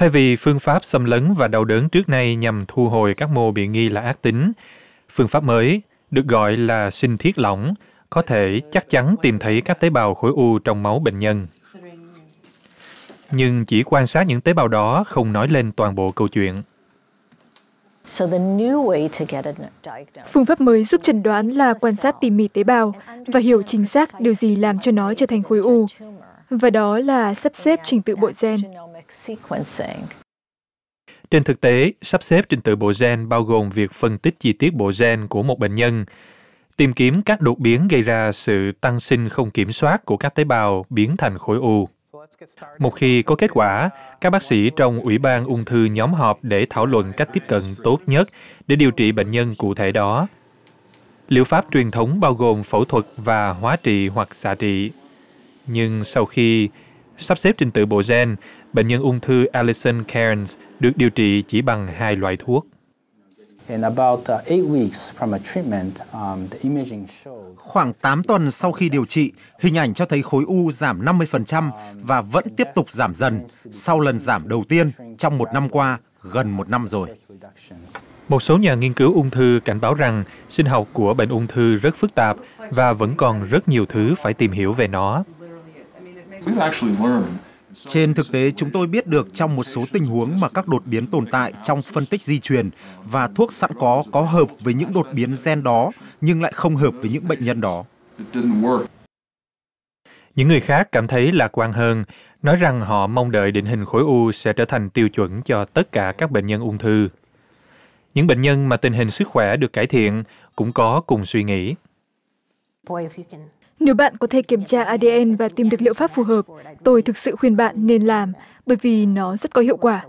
Thay vì phương pháp xâm lấn và đau đớn trước nay nhằm thu hồi các mô bị nghi là ác tính, phương pháp mới được gọi là sinh thiết lỏng có thể chắc chắn tìm thấy các tế bào khối u trong máu bệnh nhân. Nhưng chỉ quan sát những tế bào đó không nói lên toàn bộ câu chuyện. Phương pháp mới giúp chẩn đoán là quan sát tỉ mỉ tế bào và hiểu chính xác điều gì làm cho nó trở thành khối u, và đó là sắp xếp trình tự bộ gen trên thực tế, sắp xếp trình tự bộ gen bao gồm việc phân tích chi tiết bộ gen của một bệnh nhân, tìm kiếm các đột biến gây ra sự tăng sinh không kiểm soát của các tế bào biến thành khối u. Một khi có kết quả, các bác sĩ trong Ủy ban ung thư nhóm họp để thảo luận cách tiếp cận tốt nhất để điều trị bệnh nhân cụ thể đó. Liệu pháp truyền thống bao gồm phẫu thuật và hóa trị hoặc xạ trị. Nhưng sau khi sắp xếp trình tự bộ gen, bệnh nhân ung thư Alison Cairns được điều trị chỉ bằng hai loại thuốc. Uh, um, Khoảng 8 tuần sau khi điều trị, hình ảnh cho thấy khối u giảm 50% và vẫn tiếp tục giảm dần sau lần giảm đầu tiên trong một năm qua, gần một năm rồi. Một số nhà nghiên cứu ung thư cảnh báo rằng sinh học của bệnh ung thư rất phức tạp và vẫn còn rất nhiều thứ phải tìm hiểu về nó. Trên thực tế, chúng tôi biết được trong một số tình huống mà các đột biến tồn tại trong phân tích di truyền và thuốc sẵn có có hợp với những đột biến gen đó nhưng lại không hợp với những bệnh nhân đó. Những người khác cảm thấy lạc quan hơn, nói rằng họ mong đợi định hình khối u sẽ trở thành tiêu chuẩn cho tất cả các bệnh nhân ung thư. Những bệnh nhân mà tình hình sức khỏe được cải thiện cũng có cùng suy nghĩ nếu bạn có thể kiểm tra ADN và tìm được liệu pháp phù hợp tôi thực sự khuyên bạn nên làm bởi vì nó rất có hiệu quả